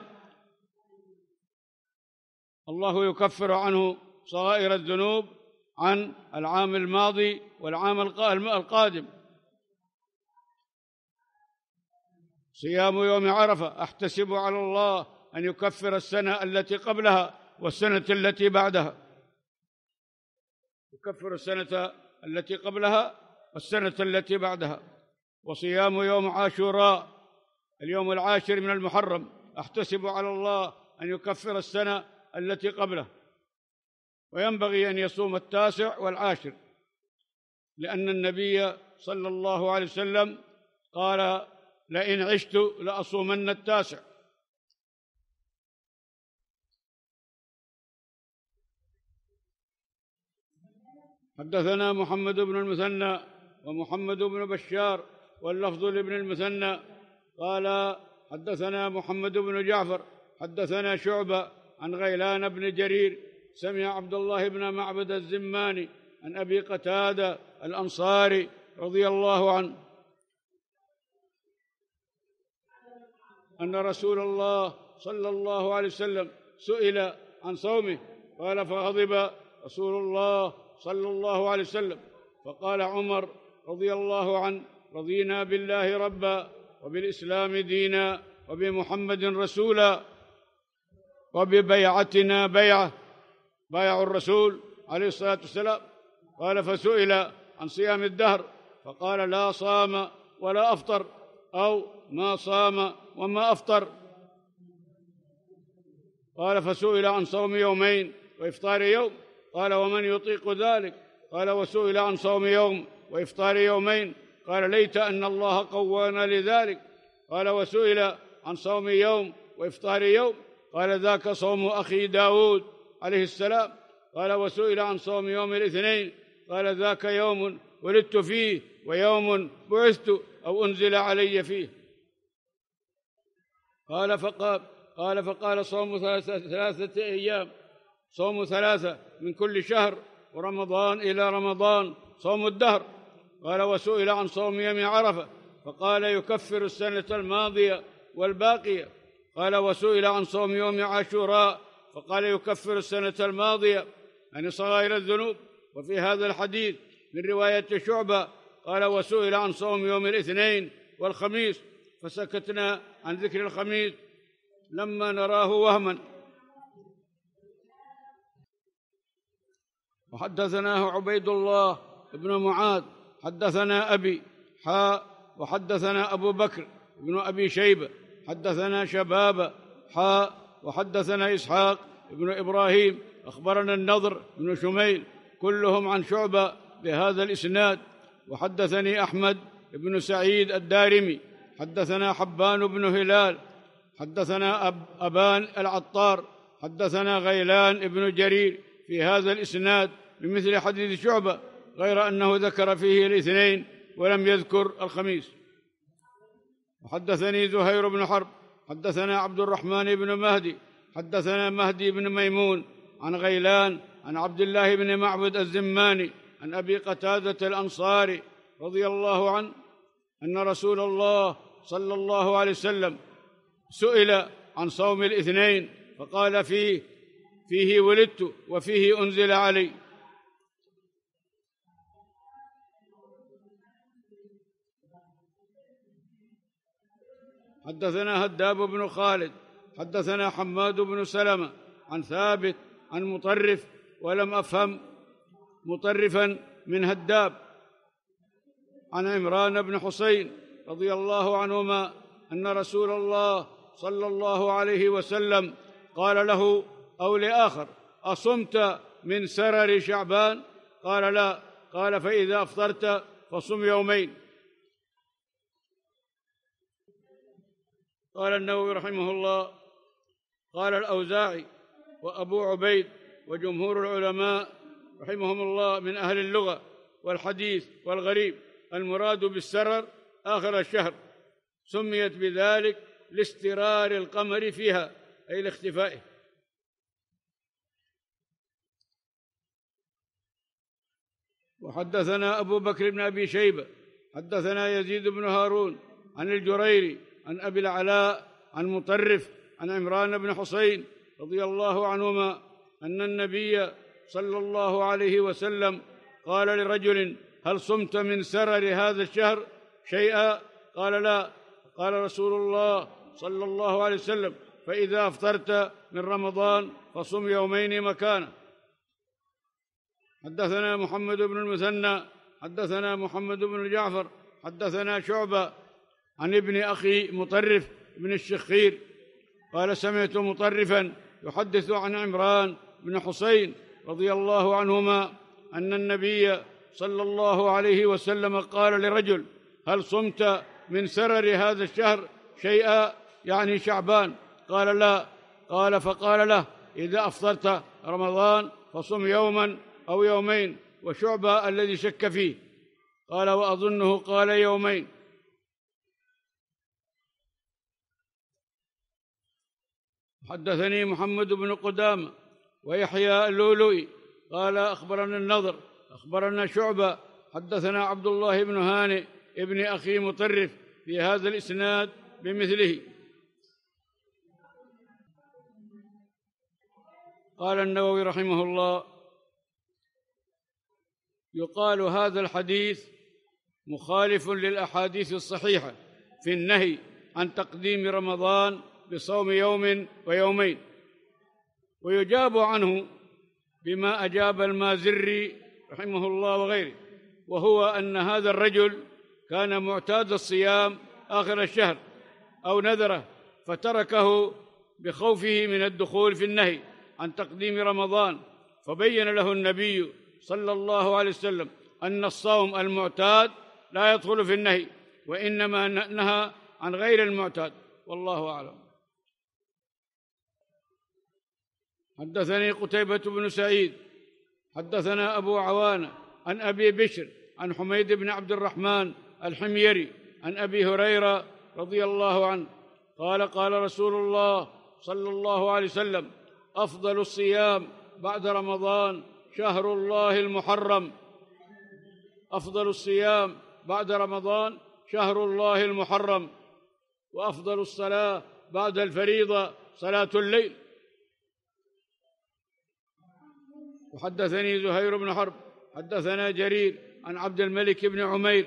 الله يكفر عنه صغائر الذنوب عن العام الماضي والعام القادم صيام يوم عرفة أحتسب على الله أن يكفر السنة التي قبلها والسنة التي بعدها يكفر السنة التي قبلها والسنة التي بعدها وصيام يوم عاشوراء اليوم العاشر من المحرم أحتسب على الله أن يكفر السنة التي قبله وينبغي أن يصوم التاسع والعاشر لأن النبي صلى الله عليه وسلم قال لئن عشت لأصومن التاسع حدثنا محمد بن المثنى ومحمد بن بشار واللفظ لابن المثنى قال حدثنا محمد بن جعفر حدثنا شعبة عن غيلان بن جرير سمع عبد الله بن معبد الزماني عن أبي قتادة الأنصاري رضي الله عنه أن رسول الله صلى الله عليه وسلم سئل عن صومه قال فغضب رسول الله صلى الله عليه وسلم فقال عمر رضي الله عنه رضينا بالله ربا وبالإسلام دينا وبمحمد رسولا وببيعتنا بيعة بايعوا الرسول عليه الصلاة والسلام قال فسئل عن صيام الدهر فقال لا صام ولا أفطر أو ما صام وما أفطر قال فسئل عن صوم يومين وإفطار يوم قال ومن يطيق ذلك قال وسئل عن صوم يوم وإفطار يومين قال ليت أن الله قوانا لذلك قال وسئل عن صوم يوم وإفطار يوم قال ذاك صوم أخي داود عليه السلام قال وسئل عن صوم يوم الاثنين قال ذاك يوم ولدت فيه ويوم بعثت أو أنزل علي فيه قال فقال قال فقال صوم ثلاثة, ثلاثة أيام صوم ثلاثة من كل شهر ورمضان إلى رمضان صوم الدهر قال وسئل عن صوم يوم عرفه فقال يكفر السنه الماضيه والباقيه قال وسئل عن صوم يوم عاشوراء فقال يكفر السنه الماضيه يعني صغائر الذنوب وفي هذا الحديث من روايه شعبه قال وسئل عن صوم يوم الاثنين والخميس فسكتنا عن ذكر الخميس لما نراه وهما وحدثناه عبيد الله بن معاذ حدثنا أبي حاء وحدثنا أبو بكر بن أبي شيبة حدثنا شباب حاء وحدثنا إسحاق بن إبراهيم أخبرنا النضر بن شميل كلهم عن شعبة بهذا الإسناد وحدثني أحمد بن سعيد الدارمي حدثنا حبان بن هلال حدثنا أب أبان العطار حدثنا غيلان بن جرير في هذا الإسناد بمثل حديث شعبة غير أنه ذكر فيه الاثنين ولم يذكر الخميس وحدثني زهير بن حرب حدثنا عبد الرحمن بن مهدي حدثنا مهدي بن ميمون عن غيلان عن عبد الله بن معبد الزماني عن ابي قتاده الانصاري رضي الله عنه ان رسول الله صلى الله عليه وسلم سئل عن صوم الاثنين فقال فيه فيه ولدت وفيه انزل علي حدثنا هداب بن خالد حدثنا حماد بن سلمة عن ثابت عن مطرف ولم أفهم مطرفا من هداب عن عمران بن حسين رضي الله عنهما أن رسول الله صلى الله عليه وسلم قال له أو لآخر أصمت من سرر شعبان قال لا قال فإذا أفطرت فصم يومين قال النووي رحمه الله قال الأوزاعي وأبو عبيد وجمهور العلماء رحمهم الله من أهل اللغة والحديث والغريب المراد بالسرر آخر الشهر سميت بذلك لاسترار القمر فيها أي لاختفائه وحدثنا أبو بكر بن أبي شيبة حدثنا يزيد بن هارون عن الجريري عن أبي العلاء عن مطرف عن عمران بن حسين رضي الله عنهما أن النبي صلى الله عليه وسلم قال لرجل هل صمت من سرر هذا الشهر شيئا قال لا قال رسول الله صلى الله عليه وسلم فإذا أفطرت من رمضان فصم يومين مكانه حدثنا محمد بن المثنى حدثنا محمد بن جعفر حدثنا شعبة عن ابن أخي مطرف بن الشخير قال سمعت مطرفا يحدث عن عمران بن حسين رضي الله عنهما أن النبي صلى الله عليه وسلم قال لرجل هل صمت من سرر هذا الشهر شيئا يعني شعبان قال لا قال فقال له إذا أفطرت رمضان فصم يوما أو يومين وشعبة الذي شك فيه قال وأظنه قال يومين حدثني محمد بن قدامة ويحيى اللؤلؤي قال أخبرنا النضر أخبرنا شعبة حدثنا عبد الله بن هانئ ابن أخي مطرف في هذا الإسناد بمثله قال النووي رحمه الله يقال هذا الحديث مخالف للأحاديث الصحيحة في النهي عن تقديم رمضان بصوم يوم ويومين ويجاب عنه بما أجاب المازري رحمه الله وغيره وهو أن هذا الرجل كان معتاد الصيام آخر الشهر أو نذره فتركه بخوفه من الدخول في النهي عن تقديم رمضان فبين له النبي صلى الله عليه وسلم أن الصوم المعتاد لا يدخل في النهي وإنما نهى عن غير المعتاد والله أعلم حدثني قتيبة بن سعيد حدثنا أبو عوانة عن أبي بشر عن حميد بن عبد الرحمن الحميري عن أبي هريرة رضي الله عنه قال قال رسول الله صلى الله عليه وسلم أفضل الصيام بعد رمضان شهر الله المحرم أفضل الصيام بعد رمضان شهر الله المحرم وأفضل الصلاة بعد الفريضة صلاة الليل وحدثني زهير بن حرب حدثنا جرير عن عبد الملك بن عمير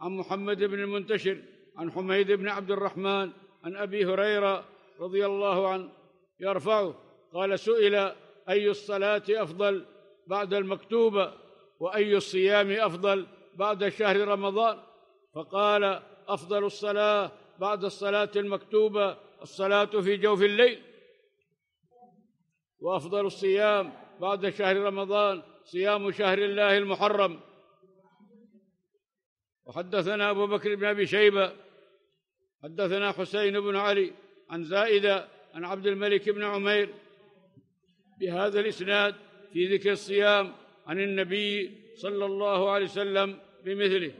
عن محمد بن المنتشر عن حميد بن عبد الرحمن عن ابي هريره رضي الله عنه يرفعه قال سئل اي الصلاه افضل بعد المكتوبه واي الصيام افضل بعد شهر رمضان فقال افضل الصلاه بعد الصلاه المكتوبه الصلاه في جوف الليل وافضل الصيام بعد شهر رمضان صيام شهر الله المحرم وحدثنا أبو بكر بن أبي شيبة حدثنا حسين بن علي عن زائدة عن عبد الملك بن عمير بهذا الإسناد في ذكر الصيام عن النبي صلى الله عليه وسلم بمثله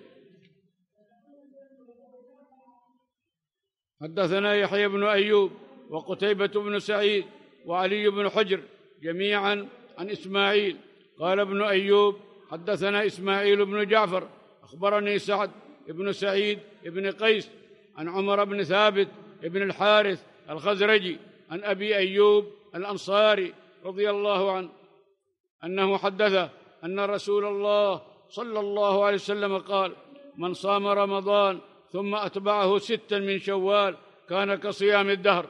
حدثنا يحيى بن أيوب وقتيبة بن سعيد وعلي بن حجر جميعا عن إسماعيل قال ابن أيوب حدثنا إسماعيل بن جعفر أخبرني سعد بن سعيد بن قيس عن عمر بن ثابت بن الحارث الخزرجي عن أبي أيوب الأنصاري رضي الله عنه أنه حدث أن رسول الله صلى الله عليه وسلم قال من صام رمضان ثم أتبعه ستا من شوال كان كصيام الدهر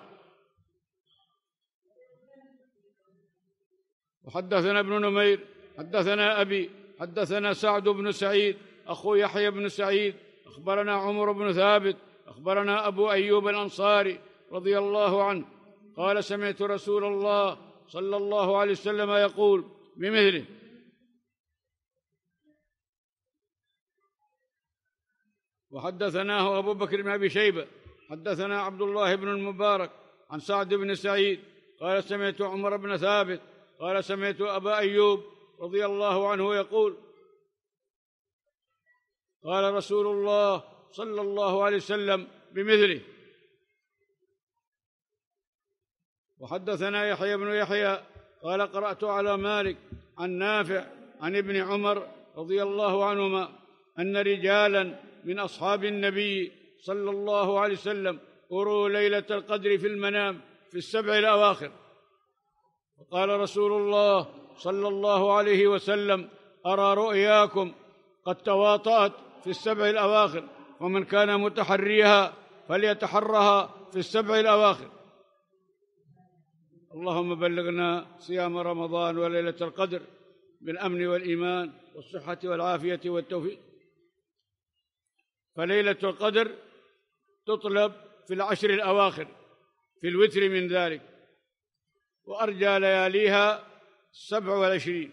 وحدثنا ابن نمير حدثنا أبي حدثنا سعد بن سعيد أخو يحيى بن سعيد أخبرنا عمر بن ثابت أخبرنا أبو أيوب الأنصاري رضي الله عنه قال سمعت رسول الله صلى الله عليه وسلم يقول بمثله وحدثناه أبو بكر بن أبي شيبة حدثنا عبد الله بن المبارك عن سعد بن سعيد قال سمعت عمر بن ثابت قال سمعت أبا أيوب رضي الله عنه يقول قال رسول الله صلى الله عليه وسلم بمثله وحدثنا يحيى بن يحيى قال قرأت على مالك عن نافع عن ابن عمر رضي الله عنهما أن رجالا من أصحاب النبي صلى الله عليه وسلم أروا ليلة القدر في المنام في السبع الأواخر قال رسول الله صلى الله عليه وسلم أرى رؤياكم قد تواطأت في السبع الأواخر ومن كان متحريها فليتحرها في السبع الأواخر اللهم بلغنا صيام رمضان وليلة القدر بالأمن والإيمان والصحة والعافية والتوفيق فليلة القدر تطلب في العشر الأواخر في الوتر من ذلك وأرجى لياليها سبع والعشرين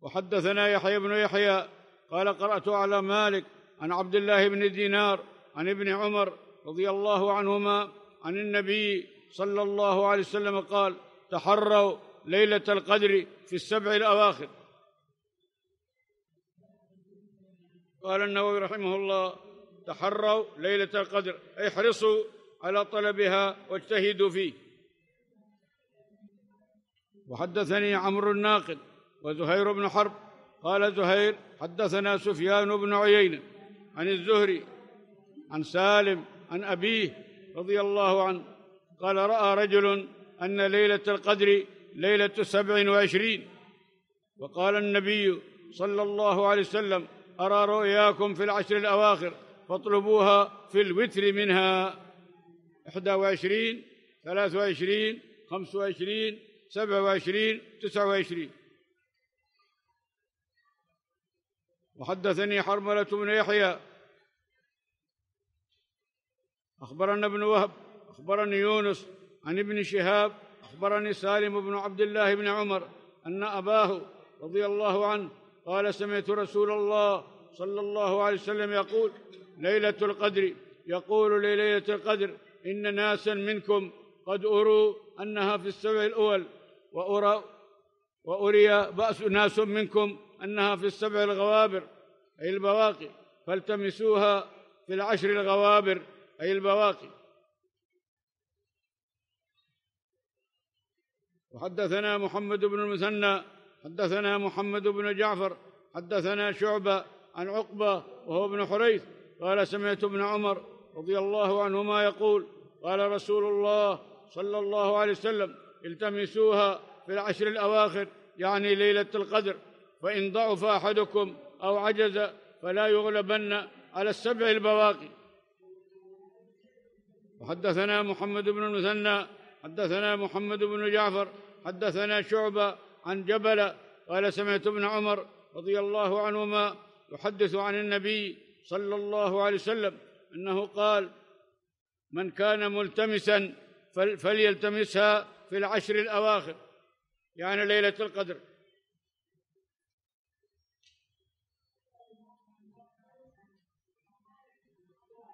وحدثنا يحيى بن يحيى قال قرأت على مالك عن عبد الله بن دينار عن ابن عمر رضي الله عنهما عن النبي صلى الله عليه وسلم قال تحروا ليلة القدر في السبع الأواخر قال النووي رحمه الله تحروا ليلة القدر احرصوا على طلبها واجتهدوا فيه وحدثني عمرو الناقد وزهير بن حرب قال زهير حدثنا سفيان بن عيينة عن الزهري عن سالم عن أبيه رضي الله عنه قال رأى رجل أن ليلة القدر ليلة سبع وعشرين وقال النبي صلى الله عليه وسلم أرى رؤياكم في العشر الأواخر فاطلبوها في الوتر منها إحدى وعشرين ثلاث وعشرين خمس وعشرين سبعة وعشرين تسعة وعشرين وحدثني حرملة بن يحيى أخبرنا ابن وهب أخبرني يونس عن ابن شهاب أخبرني سالم بن عبد الله بن عمر أن أباه رضي الله عنه قال سمعت رسول الله صلى الله عليه وسلم يقول ليلة القدر يقول لليلة القدر إن ناسا منكم قد أروا أنها في السبع الأول وأرى وأري بأس ناس منكم أنها في السبع الغوابر أي البواقي فالتمسوها في العشر الغوابر أي البواقي وحدثنا محمد بن المثنى حدثنا محمد بن جعفر حدثنا شعبة عن عقبة وهو ابن حريث قال سمعت ابن عمر رضي الله عنهما يقول قال رسول الله صلى الله عليه وسلم التمسوها في العشر الأواخر يعني ليلة القدر فإن ضعف أحدكم أو عجز فلا يغلبن على السبع البواقي وحدثنا محمد بن المثنى حدثنا محمد بن جعفر حدثنا شعبة عن جبل قال سمعت ابن عمر رضي الله عنهما يحدث عن النبي صلى الله عليه وسلم انه قال من كان ملتمسا فليلتمسها في العشر الأواخر يعني ليلة القدر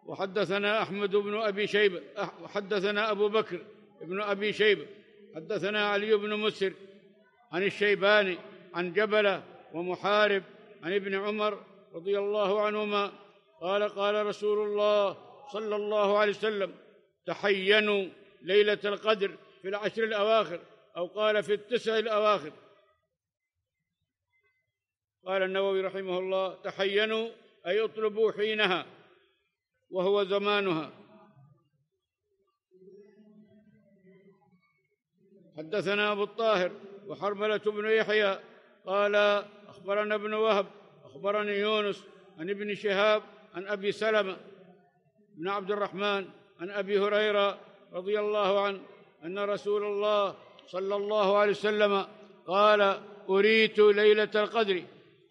وحدثنا أحمد بن أبي شيبة وحدثنا أبو بكر بن أبي شيبة حدثنا علي بن مسر عن الشيباني عن جبلة ومحارب عن ابن عمر رضي الله عنهما قال قال رسول الله صلى الله عليه وسلم تحينوا ليلة القدر في العشر الأواخر أو قال في التسع الأواخر قال النووي رحمه الله تحينوا أي اطلبوا حينها وهو زمانها حدثنا أبو الطاهر وحرملة بن يحيى قال أخبرنا ابن وهب أخبرني يونس عن ابن شهاب عن أبي سلمة بن عبد الرحمن عن أبي هريرة رضي الله عنه ان رسول الله صلى الله عليه وسلم قال اريت ليله القدر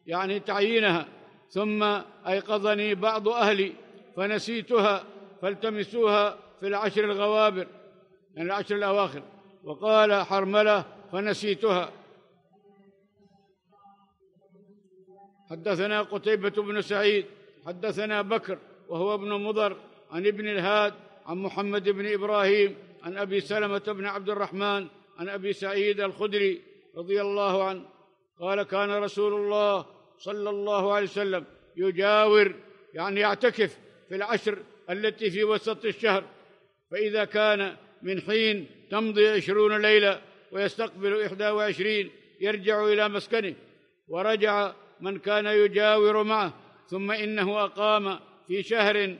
يعني تعيينها ثم ايقظني بعض اهلي فنسيتها فالتمسوها في العشر الغوابر يعني العشر الاواخر وقال حرمله فنسيتها حدثنا قتيبة بن سعيد حدثنا بكر وهو ابن مضر عن ابن الهاد عن محمد بن إبراهيم عن أبي سلمة بن عبد الرحمن عن أبي سعيد الخدري رضي الله عنه قال كان رسول الله صلى الله عليه وسلم يجاور يعني يعتكف في العشر التي في وسط الشهر فإذا كان من حين تمضي عشرون ليلة ويستقبل إحدى وعشرين يرجع إلى مسكنه ورجع من كان يجاور معه ثم إنه أقام في شهر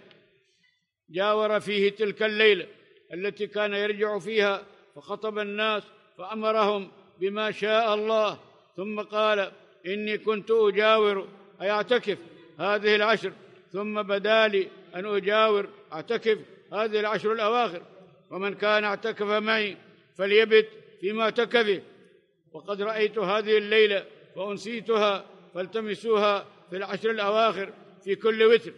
جاور فيه تلك الليله التي كان يرجع فيها فخطب الناس فامرهم بما شاء الله ثم قال اني كنت اجاور اي اعتكف هذه العشر ثم بدا لي ان اجاور اعتكف هذه العشر الاواخر ومن كان اعتكف معي فليبت فيما اعتكفه وقد رايت هذه الليله وانسيتها فالتمسوها في العشر الاواخر في كل وتر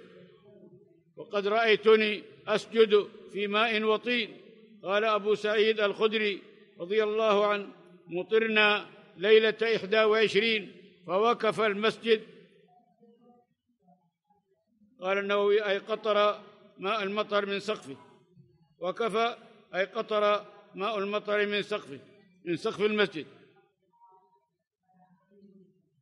وقد رايتني اسجد في ماء وطين قال أبو سعيد الخدري رضي الله عنه مطرنا ليلة إحدى وعشرين فوقف المسجد قال النووي أي قطر ماء المطر من سقفه وكفى أي قطر ماء المطر من سقفه من سقف المسجد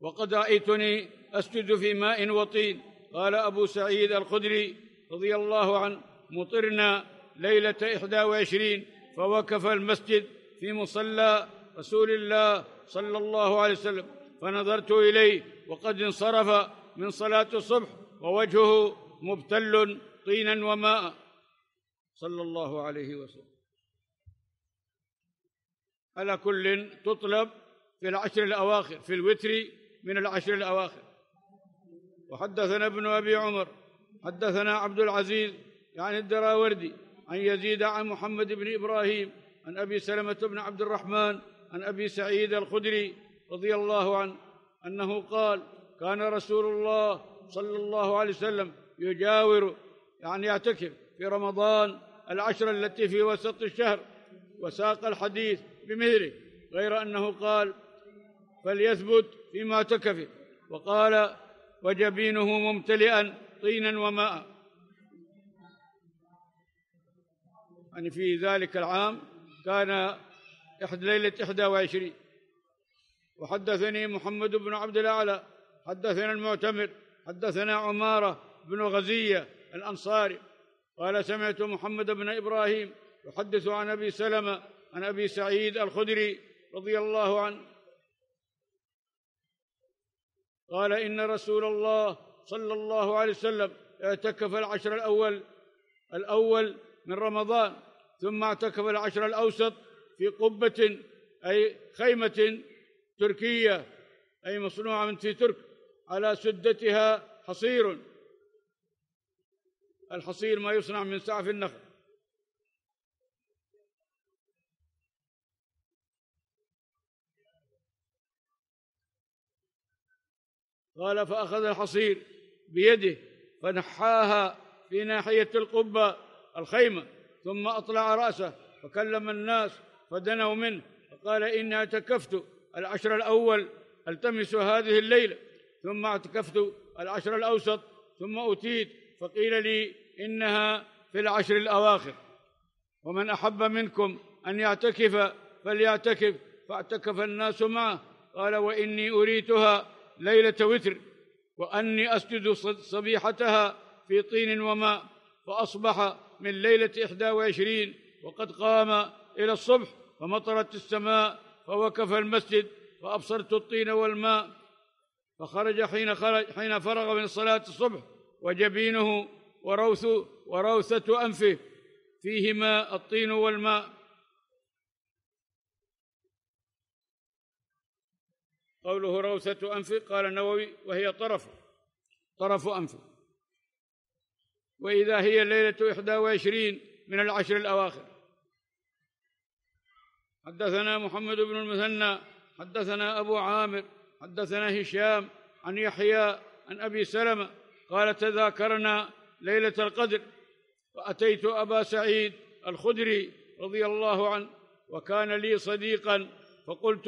وقد رأيتني أسجد في ماء وطين قال أبو سعيد الخدري رضي الله عنه مطرنا ليلة إحدى وعشرين فوقف المسجد في مصلى رسول الله صلى الله عليه وسلم فنظرت إليه وقد انصرف من صلاة الصبح ووجهه مبتل طينا وماء صلى الله عليه وسلم على كل تطلب في العشر الأواخر في الوتر من العشر الأواخر وحدثنا ابن أبي عمر حدثنا عبد العزيز يعني الدراوردي أن يزيد عن محمد بن إبراهيم عن أبي سلمة بن عبد الرحمن عن أبي سعيد الخدري رضي الله عنه أنه قال كان رسول الله صلى الله عليه وسلم يجاور يعني يعتكف في رمضان العشر التي في وسط الشهر وساق الحديث بمثله غير أنه قال فليثبت فيما اعتكف وقال وجبينه ممتلئا طينا وماء يعني في ذلك العام كان إحدى ليلة إحدى وعشرين وحدثني محمد بن عبد الأعلى حدثنا المعتمر حدثنا عمارة بن غزية الأنصاري قال سمعت محمد بن إبراهيم يحدث عن أبي سلمة عن أبي سعيد الخدري رضي الله عنه قال إن رسول الله صلى الله عليه وسلم اعتكف العشر الأول الأول من رمضان ثم اعتكف العشر الأوسط في قبة أي خيمة تركية أي مصنوعة من في ترك على سدتها حصير الحصير ما يصنع من سعف النخل قال فأخذ الحصير بيده فنحاها في ناحية القبة الخيمة ثم أطلع رأسه فكلم الناس فدنوا منه فقال إني اعتكفت العشر الأول التمس هذه الليلة ثم اعتكفت العشر الأوسط ثم أتيت فقيل لي إنها في العشر الأواخر ومن أحب منكم أن يعتكف فليعتكف فاعتكف الناس معه قال وإني أريتها ليلة وتر وأني أسجد صبيحتها في طين وماء فأصبح من ليلة إحدى وعشرين وقد قام إلى الصبح فمطرت السماء فوقف المسجد فأبصرت الطين والماء فخرج حين خرج حين فرغ من صلاة الصبح وجبينه وروث وروثة أنفه فيهما الطين والماء قوله روثة أنفه قال النووي وهي طرف طرف أنفه وإذا هي ليلة إحدى وعشرين من العشر الأواخر حدثنا محمد بن المثنى حدثنا أبو عامر حدثنا هشام عن يحيى عن أبي سلمة قال تذاكرنا ليلة القدر فأتيت أبا سعيد الخدري رضي الله عنه وكان لي صديقا فقلت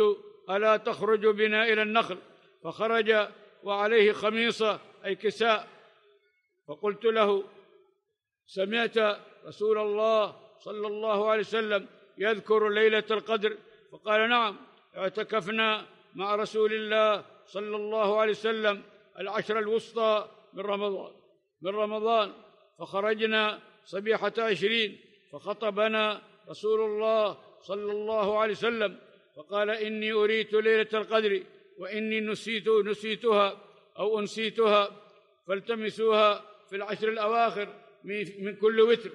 ألا تخرج بنا إلى النخل فخرج وعليه خميصة أي كساء فقلت له سمعت رسول الله صلى الله عليه وسلم يذكر ليله القدر فقال نعم اعتكفنا مع رسول الله صلى الله عليه وسلم العشر الوسطى من رمضان من رمضان فخرجنا صبيحة عشرين فخطبنا رسول الله صلى الله عليه وسلم فقال إني أريت ليلة القدر وإني نسيت نسيتها أو أنسيتها فالتمسوها في العشر الأواخر من كل وتر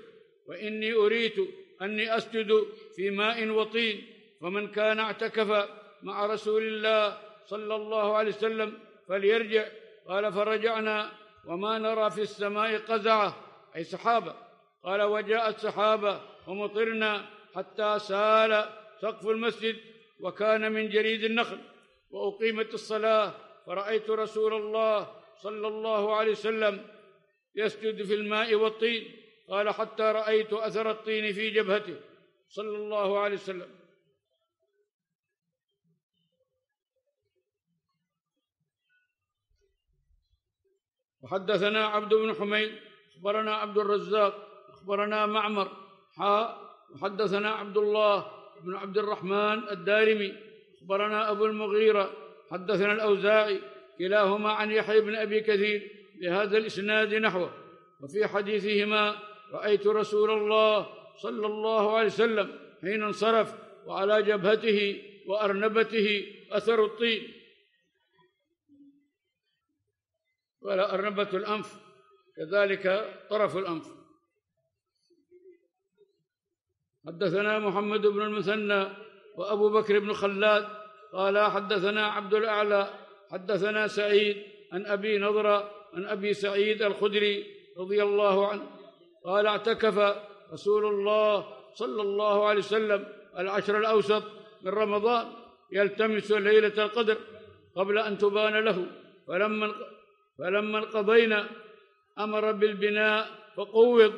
وإني أريت أني أسجد في ماء وطين فمن كان اعتكف مع رسول الله صلى الله عليه وسلم فليرجع قال فرجعنا وما نرى في السماء قزعة أي سحابة قال وجاءت سحابة ومطرنا حتى سال سقف المسجد وكان من جريد النخل وأقيمت الصلاة فرأيت رسول الله صلى الله عليه وسلم يسجد في الماء والطين قال حتى رأيت أثر الطين في جبهته صلى الله عليه وسلم وحدثنا عبد بن حميد أخبرنا عبد الرزاق أخبرنا معمر حاء وحدثنا عبد الله بن عبد الرحمن الدارمي أخبرنا أبو المغيرة حدثنا الأوزاعي كلاهما عن يحيى بن أبي كثير بهذا الإسناد نحوه وفي حديثهما رأيت رسول الله صلى الله عليه وسلم حين انصرف وعلى جبهته وأرنبته أثر الطين ولا أرنبة الأنف كذلك طرف الأنف حدثنا محمد بن المثنى وأبو بكر بن خلاد قال حدثنا عبد الأعلى حدثنا سعيد عن أبي نضرة عن أبي سعيد الخدري رضي الله عنه قال اعتكف رسول الله صلى الله عليه وسلم العشر الأوسط من رمضان يلتمس ليلة القدر قبل أن تبان له فلما فلما انقضينا أمر بالبناء فقوض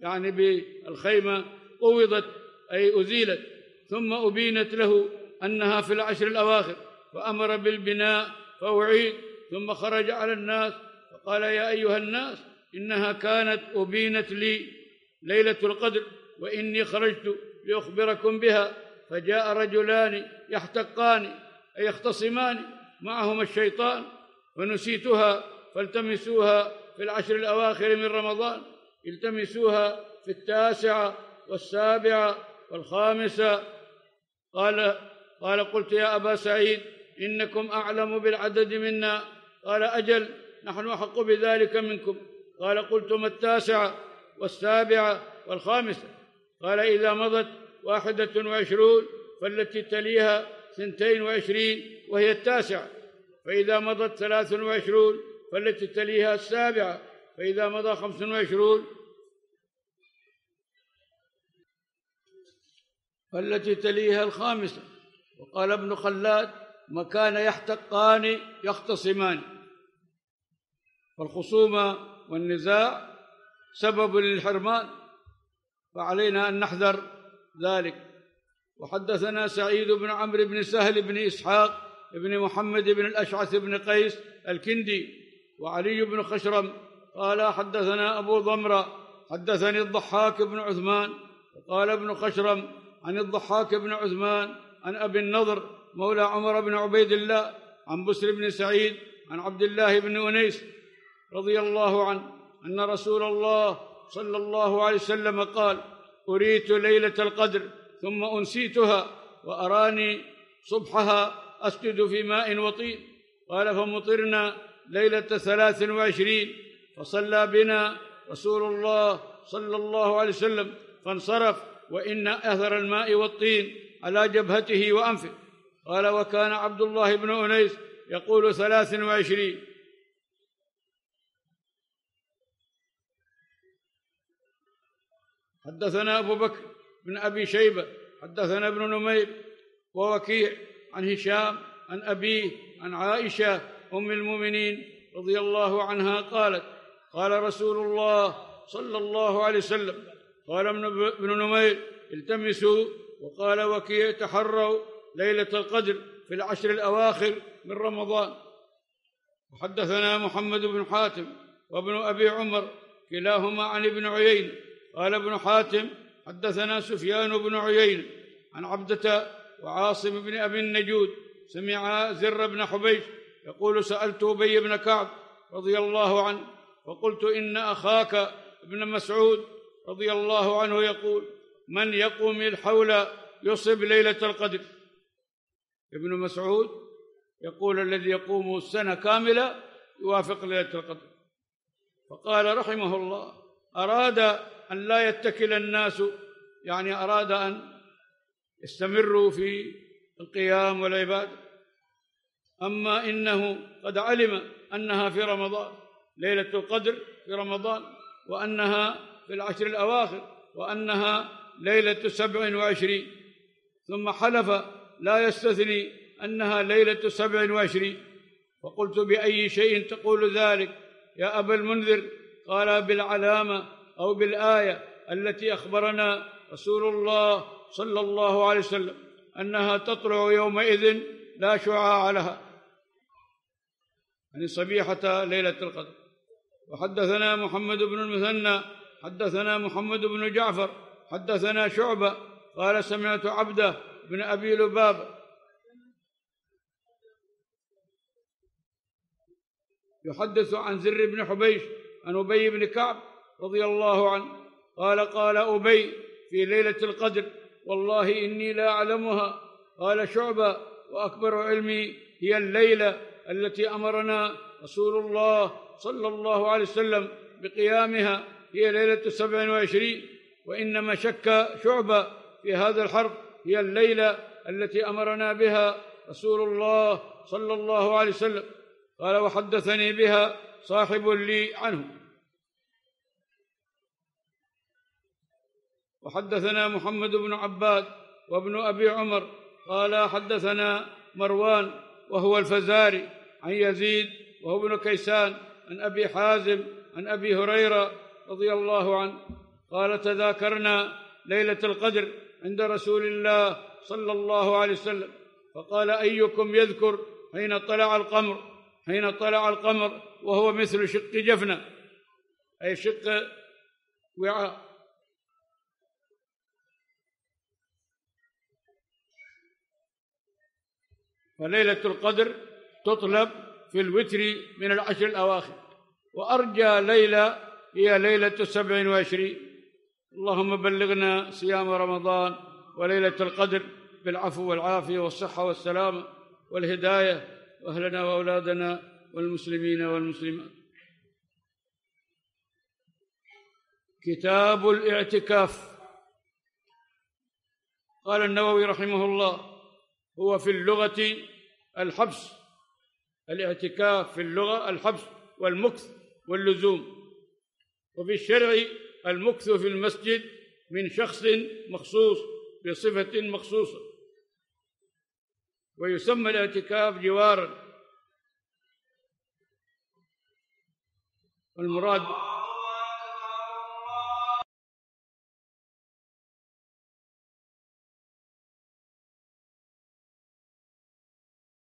يعني بالخيمة قوضت أي أزيلت ثم أبينت له أنها في العشر الأواخر فأمر بالبناء فأعيد ثم خرج على الناس قال يا أيها الناس إنها كانت أبينت لي ليلة القدر وإني خرجت لأخبركم بها فجاء رجلان يحتقان أي يختصمان معهما الشيطان فنسيتها فالتمسوها في العشر الأواخر من رمضان التمسوها في التاسعة والسابعة والخامسة قال قال قلت يا أبا سعيد إنكم أعلم بالعدد منا قال أجل نحن أحق بذلك منكم قال قلتم التاسعة والسابعة والخامسة قال إذا مضت واحدة وعشرون فالتي تليها سنتين وعشرين وهي التاسعة فإذا مضت ثلاث وعشرون فالتي تليها السابعة فإذا مضى خمس وعشرون فالتي تليها الخامسة وقال ابن خلاد مكان يحتقان يختصمان والخصومة والنزاع سبب للحرمان فعلينا أن نحذر ذلك وحدثنا سعيد بن عمرو بن سهل بن إسحاق بن محمد بن الأشعث بن قيس الكندي وعلي بن خشرم قال حدثنا أبو ضمرة حدثني الضحاك بن عثمان قال ابن خشرم عن الضحاك بن عثمان عن أبي النضر مولى عمر بن عبيد الله عن بسر بن سعيد عن عبد الله بن أنيس رضي الله عنه ان رسول الله صلى الله عليه وسلم قال اريت ليله القدر ثم انسيتها واراني صبحها اسجد في ماء وطين قال فمطرنا ليله ثلاث وعشرين فصلى بنا رسول الله صلى الله عليه وسلم فانصرف وان اثر الماء والطين على جبهته وانفه قال وكان عبد الله بن انيس يقول ثلاث وعشرين حدثنا أبو بكر بن أبي شيبة حدثنا ابن نمير ووكيع عن هشام عن أبيه عن عائشة أم المؤمنين رضي الله عنها قالت قال رسول الله صلى الله عليه وسلم قال ابن نمير التمسوا وقال وكيع تحروا ليلة القدر في العشر الأواخر من رمضان وحدثنا محمد بن حاتم وابن أبي عمر كلاهما عن ابن عيينة قال ابن حاتم حدثنا سفيان بن عيين عن عبدة وعاصم بن أبي النجود سمع زر بن حبيش يقول سألت أبي بن كعب رضي الله عنه فقلت إن أخاك ابن مسعود رضي الله عنه يقول من يقوم الحول يصب ليلة القدر ابن مسعود يقول الذي يقوم السنة كاملة يوافق ليلة القدر فقال رحمه الله أراد أن لا يتكل الناس يعني أراد أن يستمروا في القيام والعبادة أما إنه قد علم أنها في رمضان ليلة القدر في رمضان وأنها في العشر الأواخر وأنها ليلة سبع وعشرين ثم حلف لا يستثني أنها ليلة سبع وعشرين فقلت بأي شيء تقول ذلك يا أبا المنذر قال بالعلامة او بالايه التي اخبرنا رسول الله صلى الله عليه وسلم انها تطلع يومئذ لا شعاع لها يعني صبيحه ليله القدر وحدثنا محمد بن المثنى حدثنا محمد بن جعفر حدثنا شعبه قال سمعت عبده بن ابي لباب يحدث عن زر بن حبيش عن ابي بن كعب رضي الله عنه قال قال أبي في ليلة القدر والله إني لا أعلمها قال شعبة وأكبر علمي هي الليلة التي أمرنا رسول الله صلى الله عليه وسلم بقيامها هي ليلة السبع وعشرين وإنما شك شعبة في هذا الحرب هي الليلة التي أمرنا بها رسول الله صلى الله عليه وسلم قال وحدثني بها صاحب لي عنه وحدثنا محمد بن عباد وابن ابي عمر قال حدثنا مروان وهو الفزاري عن يزيد وهو ابن كيسان عن ابي حازم عن ابي هريره رضي الله عنه قال تذاكرنا ليله القدر عند رسول الله صلى الله عليه وسلم فقال ايكم يذكر حين طلع القمر حين طلع القمر وهو مثل شق جفنه اي شق وعاء فليلة القدر تطلب في الوتر من العشر الأواخر وأرجى ليلة هي ليلة السبع وعشرين اللهم بلغنا صيام رمضان وليلة القدر بالعفو والعافية والصحة والسلامة والهداية وأهلنا وأولادنا والمسلمين والمسلمات كتاب الاعتكاف قال النووي رحمه الله هو في اللغة الحبس الاعتكاف في اللغة الحبس والمكث واللزوم وفي الشرع المكث في المسجد من شخص مخصوص بصفة مخصوصة ويسمى الاعتكاف جوارا المراد